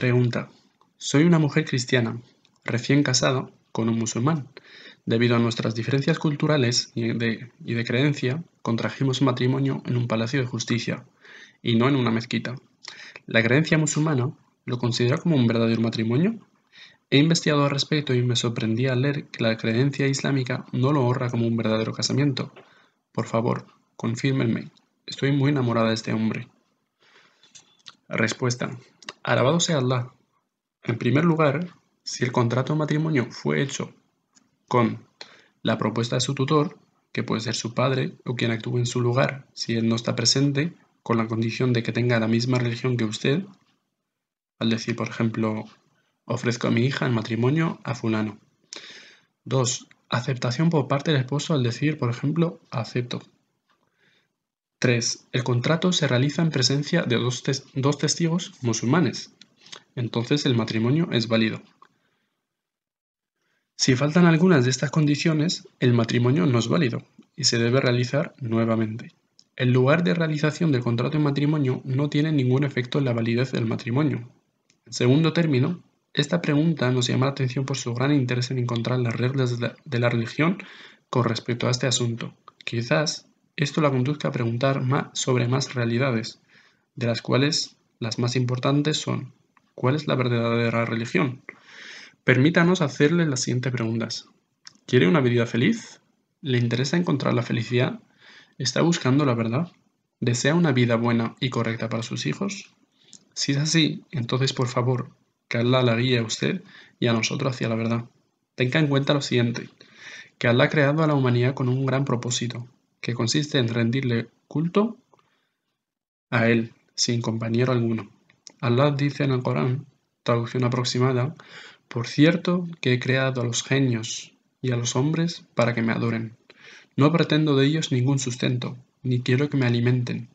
Pregunta. Soy una mujer cristiana, recién casada con un musulmán. Debido a nuestras diferencias culturales y de, creencia, contrajimos matrimonio en un palacio de justicia y no en una mezquita. ¿La creencia musulmana lo considera como un verdadero matrimonio? He investigado al respecto y me sorprendí al leer que la creencia islámica no lo honra como un verdadero casamiento. Por favor, confírmenme. Estoy muy enamorada de este hombre. Respuesta. Alabado sea Allah. En primer lugar, si el contrato de matrimonio fue hecho con la propuesta de su tutor, que puede ser su padre o quien actúe en su lugar si él no está presente, con la condición de que tenga la misma religión que usted, al decir, por ejemplo, ofrezco a mi hija en matrimonio a fulano. Dos, Aceptación por parte del esposo al decir, por ejemplo, acepto 3. El contrato se realiza en presencia de dos, testigos musulmanes. Entonces el matrimonio es válido. Si faltan algunas de estas condiciones, el matrimonio no es válido y se debe realizar nuevamente. El lugar de realización del contrato de matrimonio no tiene ningún efecto en la validez del matrimonio. En segundo término, esta pregunta nos llama la atención por su gran interés en encontrar las reglas de la religión con respecto a este asunto. Quizás esto la conduzca a preguntar más sobre más realidades, de las cuales las más importantes son ¿cuál es la verdadera religión? Permítanos hacerle las siguientes preguntas. ¿Quiere una vida feliz? ¿Le interesa encontrar la felicidad? ¿Está buscando la verdad? ¿Desea una vida buena y correcta para sus hijos? Si es así, entonces por favor, que Allah la guíe a usted y a nosotros hacia la verdad. Tenga en cuenta lo siguiente, que Allah ha creado a la humanidad con un gran propósito, que consiste en rendirle culto a Él, sin compañero alguno. Allah dice en el Corán, traducción aproximada, por cierto que he creado a los genios y a los hombres para que me adoren. No pretendo de ellos ningún sustento, ni quiero que me alimenten.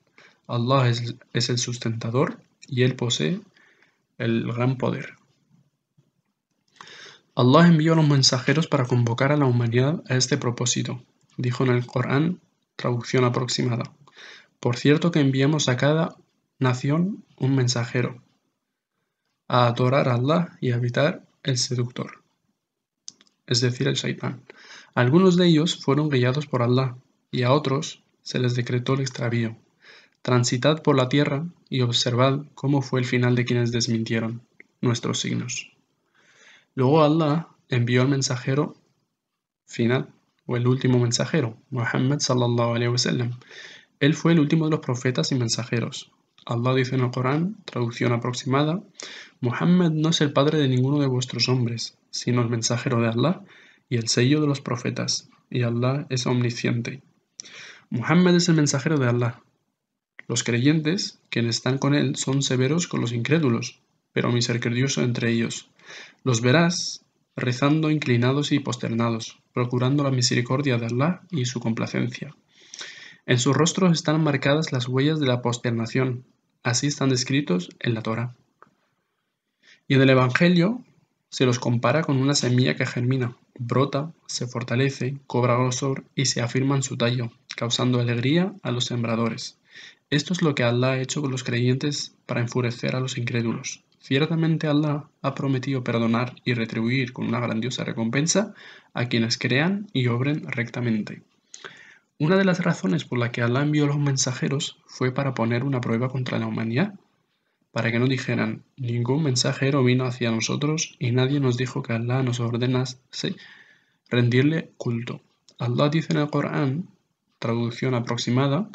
Allah es, el sustentador y Él posee el gran poder. Allah envió a los mensajeros para convocar a la humanidad a este propósito. Dijo en el Corán, Traducción aproximada. Por cierto que enviamos a cada nación un mensajero a adorar a Allah y a evitar el seductor, es decir, el shaitán. Algunos de ellos fueron guiados por Allah y a otros se les decretó el extravío. Transitad por la tierra y observad cómo fue el final de quienes desmintieron nuestros signos. Luego Allah envió al mensajero final o el último mensajero, Muhammad sallallahu wa sallam. Él fue el último de los profetas y mensajeros. Allah dice en el Corán, traducción aproximada, Muhammad no es el padre de ninguno de vuestros hombres, sino el mensajero de Allah y el sello de los profetas, y Allah es omnisciente. Muhammad es el mensajero de Allah. Los creyentes, quienes están con él, son severos con los incrédulos, pero misericordioso entre ellos. Los verás rezando inclinados y posternados, procurando la misericordia de Allah y su complacencia. En sus rostros están marcadas las huellas de la posternación, así están descritos en la Torah. Y en el Evangelio se los compara con una semilla que germina, brota, se fortalece, cobra grosor y se afirma en su tallo, causando alegría a los sembradores. Esto es lo que Allah ha hecho con los creyentes para enfurecer a los incrédulos. Ciertamente Allah ha prometido perdonar y retribuir con una grandiosa recompensa a quienes crean y obren rectamente. Una de las razones por la que Allah envió los mensajeros fue para poner una prueba contra la humanidad, para que no dijeran, ningún mensajero vino hacia nosotros y nadie nos dijo que Allah nos ordenase rendirle culto. Allah dice en el Corán, traducción aproximada,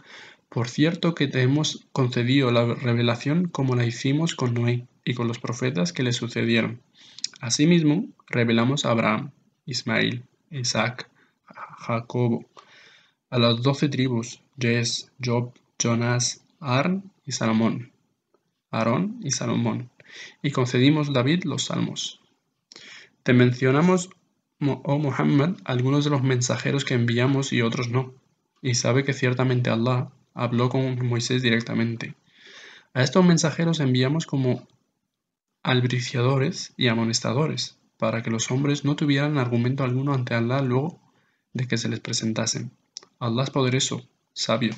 por cierto que te hemos concedido la revelación como la hicimos con Noé y con los profetas que le sucedieron. Asimismo, revelamos a Abraham, Ismael, Isaac, Jacobo, a las doce tribus, Jess, Job, Jonás, Arn y Salomón, Aarón y Salomón, y concedimos David los salmos. Te mencionamos, oh Muhammad, algunos de los mensajeros que enviamos y otros no, y sabe que ciertamente Allah habló con Moisés directamente. A estos mensajeros enviamos como albriciadores y amonestadores, para que los hombres no tuvieran argumento alguno ante Allah luego de que se les presentasen. Allah es poderoso, sabio.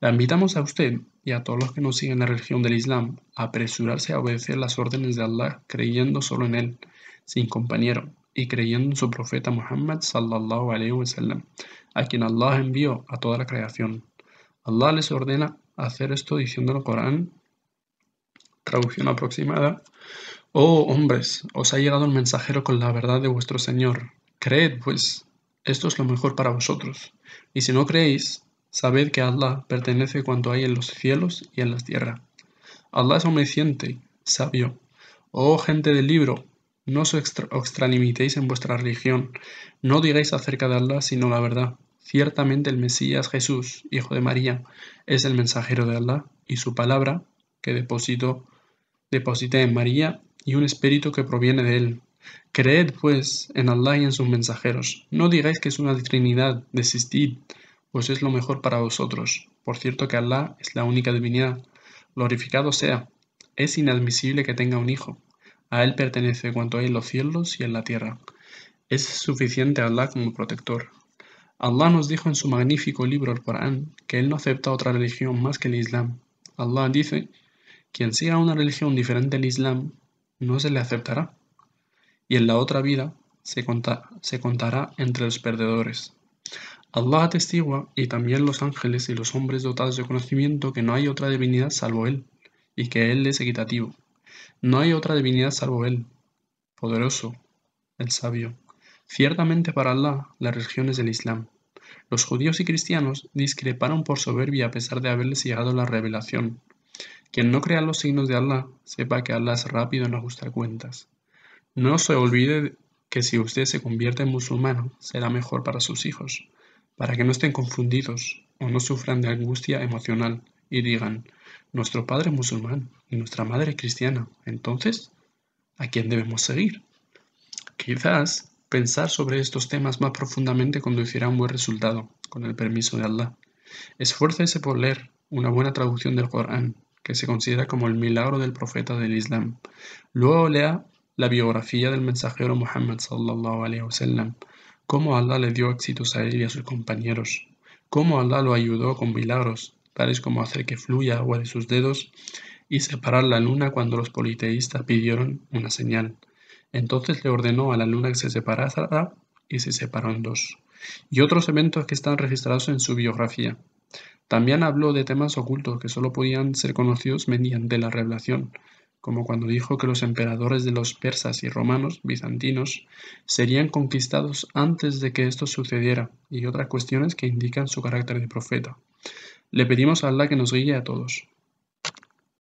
La invitamos a usted y a todos los que nos siguen la religión del Islam a apresurarse a obedecer las órdenes de Allah creyendo solo en Él, sin compañero, y creyendo en su profeta Muhammad sallallahu alayhi wa a quien Allah envió a toda la creación. Allah les ordena hacer esto diciendo el Corán traducción aproximada, Oh hombres, os ha llegado el mensajero con la verdad de vuestro Señor. Creed, pues, esto es lo mejor para vosotros. Y si no creéis, sabed que Allah pertenece cuanto hay en los cielos y en la tierra. Allah es omnisciente, sabio. Oh gente del libro, no os extranimitéis en vuestra religión. No digáis acerca de Allah sino la verdad. Ciertamente el Mesías Jesús, hijo de María, es el mensajero de Allah y su palabra que depositó deposité en María y un espíritu que proviene de él. Creed, pues, en Allah y en sus mensajeros. No digáis que es una trinidad, desistid, pues es lo mejor para vosotros. Por cierto que Allah es la única divinidad. Glorificado sea. Es inadmisible que tenga un hijo. A él pertenece cuanto hay en los cielos y en la tierra. Es suficiente Allah como protector. Allah nos dijo en su magnífico libro el Corán que él no acepta otra religión más que el Islam. Allah dice, quien siga una religión diferente al Islam no se le aceptará, y en la otra vida se, contará entre los perdedores. Allah atestigua, y también los ángeles y los hombres dotados de conocimiento, que no hay otra divinidad salvo Él, y que Él es equitativo. No hay otra divinidad salvo Él, poderoso, el sabio. Ciertamente para Allah la religión es el Islam. Los judíos y cristianos discreparon por soberbia a pesar de haberles llegado la revelación. Quien no crea los signos de Allah, sepa que Allah es rápido en ajustar cuentas. No se olvide que si usted se convierte en musulmán, será mejor para sus hijos, para que no estén confundidos o no sufran de angustia emocional y digan, nuestro padre es musulmán y nuestra madre es cristiana, entonces, ¿a quién debemos seguir? Quizás pensar sobre estos temas más profundamente conducirá a un buen resultado, con el permiso de Allah. Esfuércese por leer una buena traducción del Corán que se considera como el milagro del profeta del Islam. Luego lea la biografía del mensajero Muhammad sallallahu alaihi wasallam, cómo Allah le dio éxitos a él y a sus compañeros, cómo Allah lo ayudó con milagros, tales como hacer que fluya agua de sus dedos y separar la luna cuando los politeístas pidieron una señal. Entonces le ordenó a la luna que se separara y se separó en dos. Y otros eventos que están registrados en su biografía, también habló de temas ocultos que solo podían ser conocidos mediante la revelación, como cuando dijo que los emperadores de los persas y romanos bizantinos serían conquistados antes de que esto sucediera, y otras cuestiones que indican su carácter de profeta. Le pedimos a Allah que nos guíe a todos.